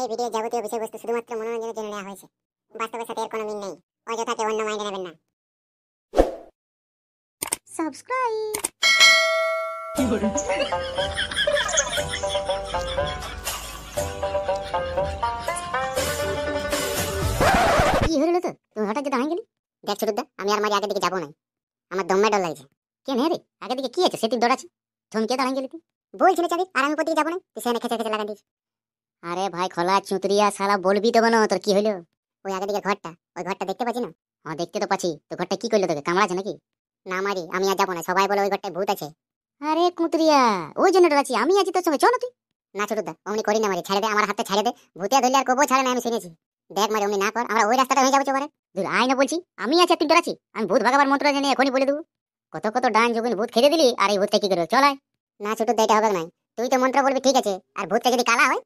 এই ভিডিও যাবতীয় বিষয়বস্তু শুধুমাত্র মনোরঞ্জনের জন্য নেওয়া হয়েছে বাস্তবের সাথে এর কোনো মিল নেই অযথা কেউ অন্য মাইন্ডে নেবেন না সাবস্ক্রাইব কি হলো তো তুমি হঠাৎ যে দাঁড়িয়ে গেলি দেখ ছোটদা আমি আর মারি আগের দিকে যাবো না আমার দমে ডর লাগছে কে নে রে আগের দিকে কি আছে সেটি দৌড়াচ্ছে থমকে দাঁড়িয়ে গেলি তুই বলছিল চাবি আর আমি প্রতি যাবো না তুই সেখানে খেচে খেচে লাগান দিয়েছি আরে ভাই খোলা চুঁতরিয়া সারা বলবি তো কেন তোর কি হইলো ওই আগে দিকে ঘরটা ওই ঘরটা দেখতে পাচ্ছি না হ্যাঁ দেখতে তো পাচ্ছি তো ঘরটা কি করলো তোকে কামড়াছে নাকি না মারি আমি আর যাবো না সবাই বলে ওই ঘরটায় ভূত আছে আরে কুঁতরিয়া ওই জন্য ডরাচ্ছি আমি আছি তোর সঙ্গে চল তুই না দা অমনি করি না মারি ছেড়ে দে আমার হাতে ছেড়ে দে ভূতে ধরলে আর কবো ছাড়ে না আমি শুনেছি দেখ মারি অমনি না কর আমরা ওই রাস্তাটা হয়ে যাবো চোবারে দূর আয় না বলছি আমি আছি তুই ডরাচ্ছি আমি ভূত ভাগাবার মন্ত্র জানি এখনই বলে দেবো কত কত ডান যোগিন ভূত খেতে দিলি আর এই ভূতটা কি করবে চলায় না ছোট দেখা হবে না তুই তো মন্ত্র বলবি ঠিক আছে আর ভূতটা যদি কালা হয়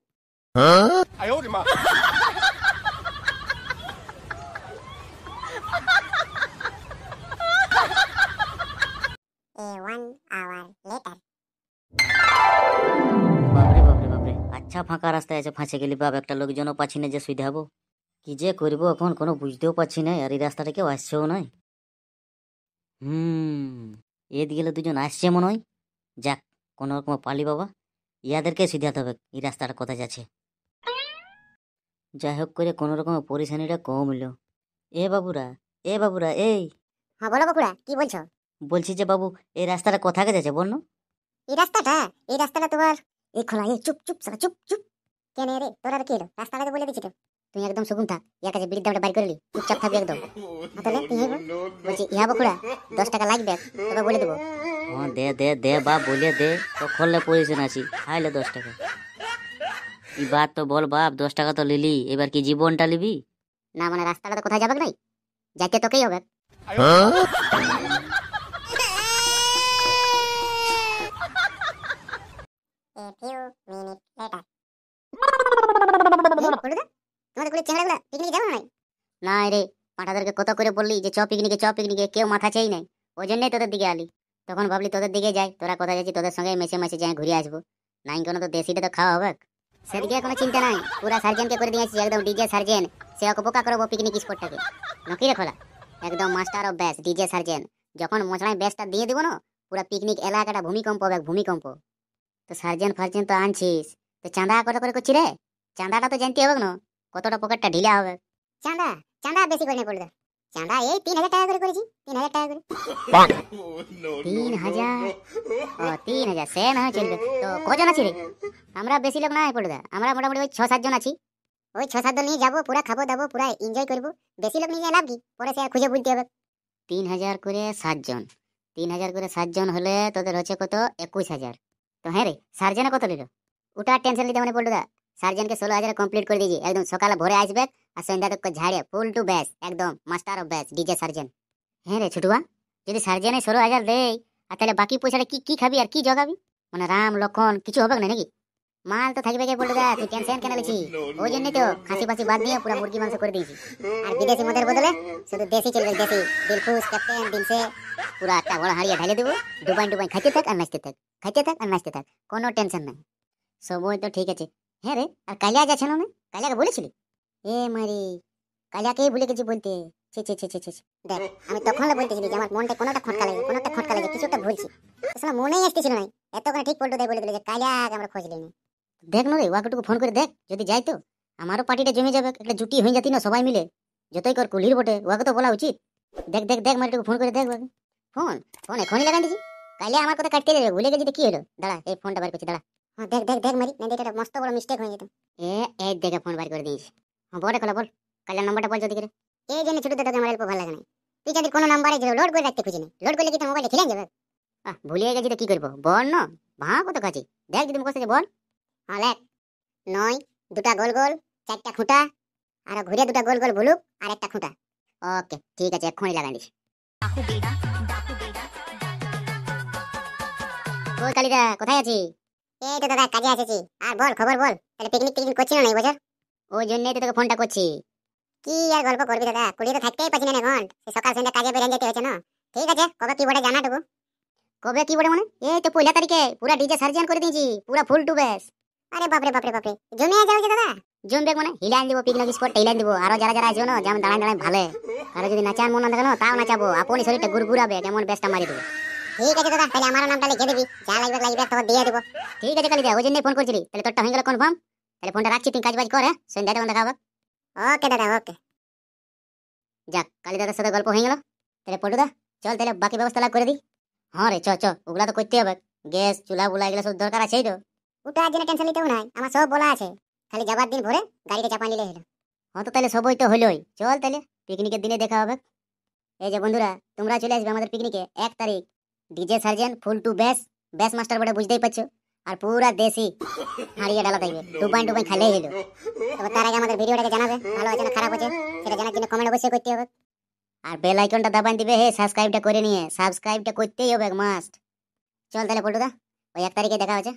哎呦我的妈！আচ্ছা ফাঁকা রাস্তায় আছে ফাঁসে গেলি বাপ একটা লোকজনও পাচ্ছি না যে সুবিধা হবো কি যে করবো এখন কোনো বুঝতেও পারছি না আর এই রাস্তাটা কেউ আসছেও নয় হুম এদিকে গেলে দুজন আসছে মনে হয় যাক কোনো রকম পালি বাবা ইয়াদেরকে সিদ্ধাতে হবে এই রাস্তাটা কোথায় যাচ্ছে যাই হোক করে কোনো রকম পরিশানিটা কমলো এ বাবুরা এ বাবুরা এই হ্যাঁ বলো বাবুরা কি বলছো বলছি যে বাবু এই রাস্তাটা কোথাকে যাচ্ছে বলো এই রাস্তাটা এই রাস্তাটা তোমার এই খোলা এই চুপ চুপ সারা চুপ চুপ কেন রে তোর আর কি হলো রাস্তাটা বলে দিছি তো তুই একদম শগুন থাক ইয়ার কাছে বিড়ির দামটা বাইর করলি চুপচাপ থাকবি একদম তাহলে তুই বলছি ইহা বকুড়া দশ টাকা লাগবে তোকে বলে দেবো হ্যাঁ দে দে দে বা বলে দে তো খোললে পরিচয় আছি খাইলে দশ টাকা এবার তো বল বাপ দশ টাকা তো লিলি এবার কি জীবনটা লিবি না মানে রাস্তাটা তো কোথায় যাবে নাই যাইতে তোকেই হবে না রে পাঠাদেরকে কত করে বললি যে চ পিকনিকে চ পিকনিকে কেউ মাথা চেয়ে নাই ওই জন্যই তোদের দিকে আলি তখন ভাবলি তোদের দিকে যাই তোরা কোথায় যাচ্ছি তোদের সঙ্গে মেসে মেসে যাই ঘুরে আসবো নাই কোনো তো দেশিটা তো খাওয়া হবে সেদিকে কোনো চিন্তা নাই পুরা সার্জেনকে করে দিয়েছি একদম ডিজে সার্জেন সে অকপোকা করবো পিকনিক স্পটটাকে নকিরে খোলা একদম মাস্টার অফ ব্যাস ডিজে সার্জেন যখন মশলায় ব্যাসটা দিয়ে দেবো না পুরা পিকনিক এলাকাটা ভূমিকম্প হবে ভূমিকম্প তো সার্জেন ফার্জেন তো আনছিস তো চাঁদা কত করে করছি রে চাঁদাটা তো জানতে হবে না কতটা পকেটটা ঢিলা হবে চাঁদা চাঁদা বেশি করে পড়বে চাঁদা এই তিন হাজার টাকা করে করেছি তিন হাজার টাকা করে তিন হাজার ও তিন হাজার সে না চলবে তো কজন আছি রে আমরা বেশি লোক না পড়ে আমরা মোটামুটি ওই ছ সাতজন আছি ওই ছ সাতজন নিয়ে যাবো পুরা খাবো দাবো পুরা এনজয় করবো বেশি লোক নিয়ে লাভ কি পরে সে খুঁজে বুঝতে হবে তিন হাজার করে সাতজন তিন হাজার করে সাতজন হলে তোদের হচ্ছে কত একুশ হাজার তো হ্যাঁ রে সার্জনে কত নিল ওটা টেনশন নিতে মানে দা সার্জনকে ষোলো হাজার কমপ্লিট করে দিয়েছি একদম সকালে ভোরে আসবে আর সন্ধ্যা তক ঝাড়ে ফুল টু ব্যাস একদম মাস্টার অফ ব্যাস ডিজে সার্জেন হ্যাঁ রে ছোটুয়া যদি সার্জেনে ষোলো হাজার দেয় আর তাহলে বাকি পয়সাটা কি কি খাবি আর কি জগাবি মানে রাম লক্ষণ কিছু হবে না নাকি মাল তো থাকবে কে বলে দা তুই টেনশন কেন লিছি ওই জন্যই তো খাসি ফাঁসি বাদ দিয়ে পুরো মুরগি মাংস করে দিয়েছি আর বিদেশি মদের বদলে শুধু দেশি চলবে দেশি দিলখুশ ক্যাপ্টেন দিনসে পুরো একটা বড় হারিয়ে ঢালে দেবো ডুবাই ডুবাই খাইতে থাক আর নাচতে থাক খাইতে থাক আর নাচতে থাক কোনো টেনশন নাই সবই তো ঠিক আছে হ্যাঁ রে আর কালিয়া গেছে না কালিয়াকে বলেছিলি এ মারি কালিয়াকেই বলে গেছি বলতে ছি ছি ছি ছি ছি দেখ আমি তখন বলতেছিলি যে আমার মনটা কোনোটা খটকা লাগে কোনোটা খটকা লাগে কিছু একটা ভুলছি আসলে মনেই আসতেছিল না এতক্ষণ ঠিক দেয় বলে যে কালিয়াকে আমরা খোঁজ দেখ নরে ফোন করে দেখ যদি যাই তো আমারও পার্টিটা জমে যাবে একটা জুটি হয়ে যাতি না সবাই মিলে যতই কর কুলির বটে ওয়াকে তো বলা উচিত দেখ দেখ দেখ মারিটুকু ফোন করে দেখ ফোন ফোন এখনই লাগান দিছি কালিয়া আমার কথা কাটতে দেবে ভুলে গেছি কি হলো দাঁড়া এই ফোনটা বার করছি দাঁড়া হ্যাঁ, দেখ দেখ দেখ মারি না এটা মস্ত বড় মিস্টেক হয়ে যেত এ এ দেখে ফোন বার করে দিয়েছি হ্যাঁ বড় কল বল কালার নম্বরটা বল যদি করে এ জন্য ছোট দাদা আমার অল্প ভালো লাগে না তুই যদি কোনো নাম্বারে লোড করে রাখতে খুঁজি না লোড করলে কি তো মোবাইলে খেলে যাবে আহ ভুলিয়ে গেছি তো কি করবো বল না ভাঁ কত কাছে দেখ যদি মুখস্থ বল হ্যাঁ লেখ নয় দুটা গোল গোল চারটা খুঁটা আর ঘুরে দুটা গোল গোল ভুলুক আর একটা খুঁটা ওকে ঠিক আছে এক্ষুনি লাগাই দিস ওই কালিদা কোথায় আছিস এই তো দাদা কাজে আছেছি আর বল খবর বল তাহলে পিকনিক টিকনিক করছি না বছর ওই জন্যই তো তোকে ফোনটা করছি কি আর গল্প করবি দাদা কুড়ি তো থাকতেই পারছি না এখন সকাল সন্ধ্যা কাজে বেরিয়ে যেতে হয়েছে না ঠিক আছে কবে কি বলে জানাটুকু কবে কি বলে মানে এই তো পয়লা তারিখে পুরা ডিজে সার্জন করে দিয়েছি পুরা ফুল টু ব্যাস আরে বাপরে বাপরে বাপরে জমে যাও দাদা জমবে মানে হিলাইন দিব পিকনিক স্পট হিলাইন দিব আর যারা যারা আসবে না যেমন দাঁড়ায় দাঁড়ায় ভালো আর যদি নাচান মন না দেখানো তাও নাচাবো আপনি শরীরটা গুড়গুড়াবে যেমন ব্যস্ত মারি দেবো ঠিক আছে দাদা তাহলে আমার নামটা লিখে দিবি যা লাগবে লাগবে তোর দিয়ে দিব ঠিক আছে কালি দা ওই জন্যই ফোন করছিলি তাহলে তোরটা হয়ে গেল কনফার্ম তাহলে ফোনটা রাখছি তুই কাজ বাজ কর হ্যাঁ সন্ধ্যা তখন দেখা ওকে দাদা ওকে যাক কালি দাদার সাথে গল্প হয়ে গেল তাহলে দা চল তাহলে বাকি ব্যবস্থা লাগ করে দিই হ্যাঁ রে চ চ ওগুলা তো করতে হবে গ্যাস চুলা বুলা এগুলো সব দরকার আছেই তো ওটা আর জন্য টেনশন নিতেও নাই আমার সব বলা আছে খালি যাবার দিন ভরে গাড়িটা চাপা নিলে হলো হ্যাঁ তো তাহলে সবই তো হলোই চল তাহলে পিকনিকের দিনে দেখা হবে এই যে বন্ধুরা তোমরা চলে আসবে আমাদের পিকনিকে এক তারিখ ডিজে সার্জেন ফুল টু ব্যাস ব্যাস মাস্টার বটে বুঝতেই পারছো আর পুরা দেশি হারিয়ে ডালা থাকবে ডুবাইন ডুবাইন খাইলেই হলো তবে তার আগে আমাদের ভিডিওটাকে জানাবে ভালো আছে না খারাপ আছে সেটা জানার জন্য কমেন্ট অবশ্যই করতে হবে আর বেল আইকনটা দাবান দিবে হে সাবস্ক্রাইবটা করে নিয়ে সাবস্ক্রাইবটা করতেই হবে মাস্ট চল তাহলে পল্টুদা ওই এক তারিখে দেখা হচ্ছে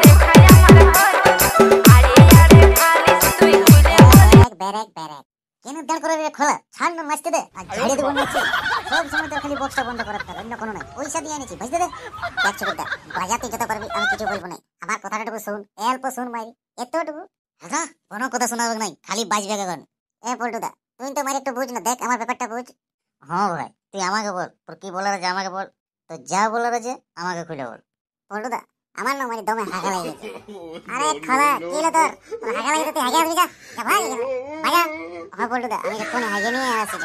ও মা ব্যারাক কেন দাঁড় করে রে খোলা ছাড় না মাছতে দে আর ঝাড়ে দেবো না সব সময় তো খালি বক্সটা বন্ধ করার তার অন্য কোনো নাই পয়সা দিয়ে এনেছি ভাইতে দে বাজাতে যেতে পারবি আমি কিছু বলবো না আমার শুন অল্প শুন এতটুকু হ্যাঁ কোনো কথা নাই খালি বাজবে এ পল্টুদা তুই তো মারি একটু বুঝ না দেখ আমার ব্যাপারটা বুঝ হ্যাঁ ভাই তুই আমাকে বল তোর কি বলার আছে আমাকে বল তো যা বলার আছে আমাকে খুলে বল পল্টুদা আমার না মানে দমে হাগা লাগে আরে খালা কি লো তোর হাগা লাগে তুই হাগা আসবি যা ভাই ভাগা হ্যাঁ পল্টু দা আমি ফোনে হাগা নিয়ে আসি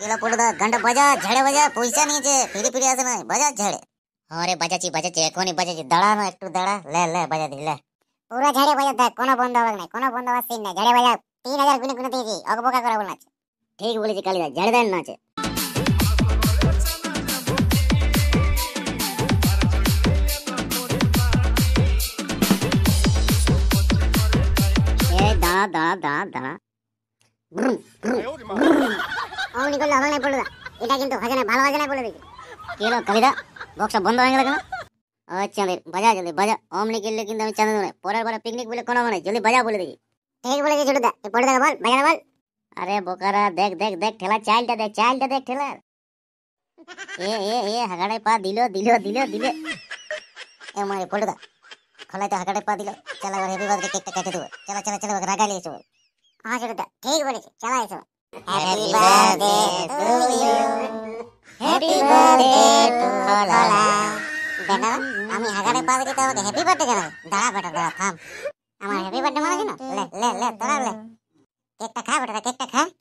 কি লো পল্টু দা ঘন্টা বাজা ঝেড়ে বাজা পয়সা নিয়েছে ফিরে ফিরে আসে না বাজা ঝেড়ে আরে বাজাচ্ছি বাজাচ্ছি এখনই বাজাচ্ছি দাঁড়া না একটু দাঁড়া লে লে বাজা দিই লে পুরো ঝেড়ে বাজা দেখ কোনো বন্ধ হবে না কোনো বন্ধ হওয়ার না ঝেড়ে বাজা তিন হাজার গুনে গুনে দিয়েছি অগবকা করা বলে ঠিক বলেছি কালিদা ঝেড়ে দেন না আছে দাঁড়া দাঁড়া দাঁড়া অমনি করলে হবে না বলে দা এটা কিন্তু হবে না ভালো হবে না বলে দিছি কি হলো কালিদা বক্সটা বন্ধ হয়ে গেল কেন চাঁদের বাজা জলদি বাজা অমনি করলে কিন্তু আমি চাঁদে দেবো পরের বারে পিকনিক বলে কোনো মানে জলদি বাজা বলে দিছি ঠিক বলেছি ছোটদা পড়ে দেখা বল বাজা বল আরে বোকারা দেখ দেখ দেখ ঠেলা চাইলটা দেখ চাইলটা দেখ ঠেলার এ এ এ হাগাড়ায় পা দিল দিল দিল দিল এ মানে পড়ে দা হলাই তো হাঁকাটে পা দিল চল এবার হ্যাপি বার্থডে কেকটা কেটে দেবো চলো চলো চলো ওকে রাগা নিয়ে চলো হ্যাঁ সেটা ঠিক বলেছে চলো এসো happy birthday to you happy birthday to হলা দেখা আমি হাঁকাটে পা দিলে তো হ্যাপি বার্থডে জানাবে দাঁড়া বেটা দাঁড়া থাম আমার হ্যাপি বার্থডে মানে না লে লে লে তোরা লে কেকটা খা বেটা কেকটা খা